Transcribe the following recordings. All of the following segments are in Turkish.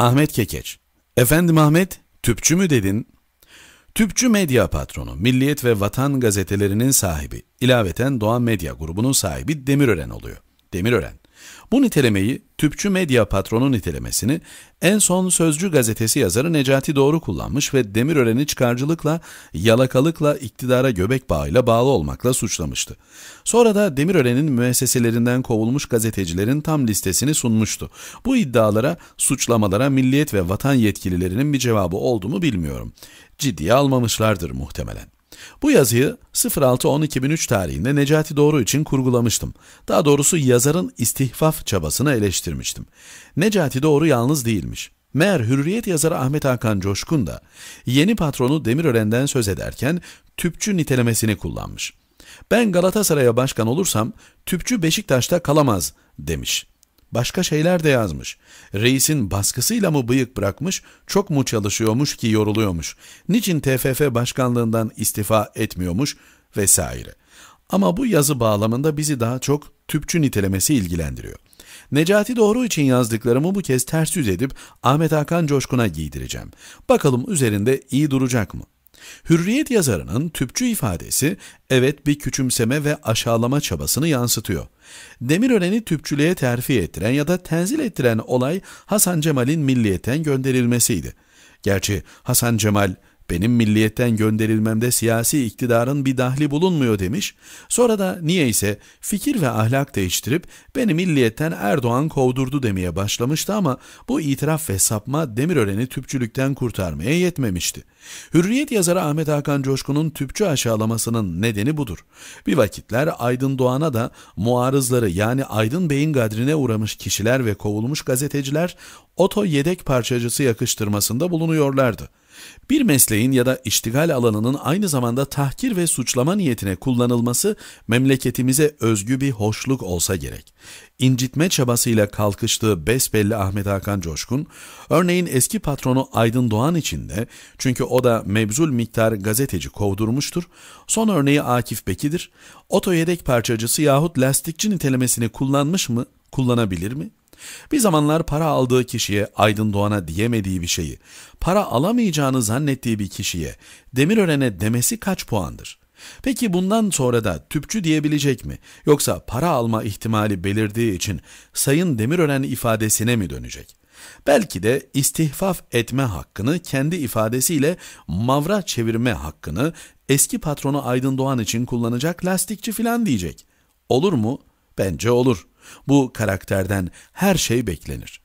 Ahmet Kekeç. Efendim Ahmet, tüpçü mü dedin? Tüpçü medya patronu, Milliyet ve Vatan gazetelerinin sahibi, ilaveten Doğan Medya grubunun sahibi Demirören oluyor. Demirören, bu nitelemeyi, tüpçü medya patronu nitelemesini, en son Sözcü gazetesi yazarı Necati Doğru kullanmış ve Demirören'i çıkarcılıkla, yalakalıkla, iktidara göbek bağıyla bağlı olmakla suçlamıştı. Sonra da Demirören'in müesseselerinden kovulmuş gazetecilerin tam listesini sunmuştu. Bu iddialara, suçlamalara milliyet ve vatan yetkililerinin bir cevabı oldu mu bilmiyorum. Ciddiye almamışlardır muhtemelen. Bu yazıyı 06.10.2003 tarihinde Necati Doğru için kurgulamıştım. Daha doğrusu yazarın istihfaf çabasını eleştirmiştim. Necati Doğru yalnız değilmiş. Meğer Hürriyet yazarı Ahmet Hakan Coşkun da yeni patronu Demirören'den söz ederken tüpçü nitelemesini kullanmış. Ben Galatasaray'a başkan olursam tüpçü Beşiktaş'ta kalamaz demiş. Başka şeyler de yazmış. Reisin baskısıyla mı bıyık bırakmış, çok mu çalışıyormuş ki yoruluyormuş, niçin TFF başkanlığından istifa etmiyormuş vesaire. Ama bu yazı bağlamında bizi daha çok tüpçü nitelemesi ilgilendiriyor. Necati Doğru için yazdıklarımı bu kez ters yüz edip Ahmet Hakan Coşkun'a giydireceğim. Bakalım üzerinde iyi duracak mı? Hürriyet yazarının tüpçü ifadesi evet bir küçümseme ve aşağılama çabasını yansıtıyor. Demirören'i tüpçülüğe terfi ettiren ya da tenzil ettiren olay Hasan Cemal'in milliyetten gönderilmesiydi. Gerçi Hasan Cemal benim milliyetten gönderilmemde siyasi iktidarın bir dahli bulunmuyor demiş. Sonra da niyeyse fikir ve ahlak değiştirip beni milliyetten Erdoğan kovdurdu demeye başlamıştı ama bu itiraf ve sapma Demirören'i tüpçülükten kurtarmaya yetmemişti. Hürriyet yazarı Ahmet Hakan Coşkun'un tüpçü aşağılamasının nedeni budur. Bir vakitler Aydın Doğan'a da muarızları yani Aydın Bey'in gadrine uğramış kişiler ve kovulmuş gazeteciler oto yedek parçacısı yakıştırmasında bulunuyorlardı. Bir mesleğin ya da iştigal alanının aynı zamanda tahkir ve suçlama niyetine kullanılması memleketimize özgü bir hoşluk olsa gerek. İncitme çabasıyla kalkıştığı besbelli Ahmet Hakan Coşkun, örneğin eski patronu Aydın Doğan için de, çünkü o da mevzul miktar gazeteci kovdurmuştur, son örneği Akif Beki'dir, oto yedek parçacısı yahut lastikçi nitelemesini kullanmış mı, kullanabilir mi? Bir zamanlar para aldığı kişiye Aydın Doğan'a diyemediği bir şeyi, para alamayacağını zannettiği bir kişiye Demirören'e demesi kaç puandır? Peki bundan sonra da tüpçü diyebilecek mi? Yoksa para alma ihtimali belirdiği için Sayın Demirören ifadesine mi dönecek? Belki de istihfaf etme hakkını kendi ifadesiyle mavra çevirme hakkını eski patronu Aydın Doğan için kullanacak lastikçi filan diyecek. Olur mu? Bence olur. Bu karakterden her şey beklenir.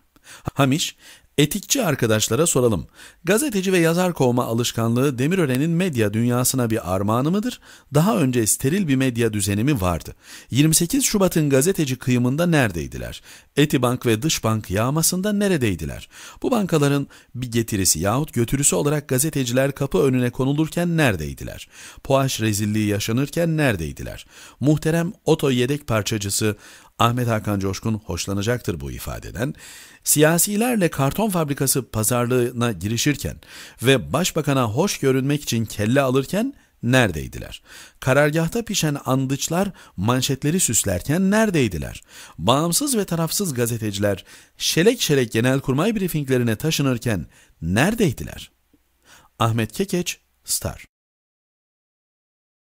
Hamiş, etikçi arkadaşlara soralım. Gazeteci ve yazar kovma alışkanlığı Demirören'in medya dünyasına bir armağanı mıdır? Daha önce steril bir medya düzenimi vardı? 28 Şubat'ın gazeteci kıyımında neredeydiler? Etibank ve Dışbank yağmasında neredeydiler? Bu bankaların bir getirisi yahut götürüsü olarak gazeteciler kapı önüne konulurken neredeydiler? Poğaç rezilliği yaşanırken neredeydiler? Muhterem oto yedek parçacısı Ahmet Hakan Coşkun hoşlanacaktır bu ifadeden. Siyasilerle karton fabrikası pazarlığına girişirken ve başbakana hoş görünmek için kelle alırken neredeydiler? Karargahta pişen andıçlar manşetleri süslerken neredeydiler? Bağımsız ve tarafsız gazeteciler şelek şelek genelkurmay briefinglerine taşınırken neredeydiler? Ahmet Kekeç, Star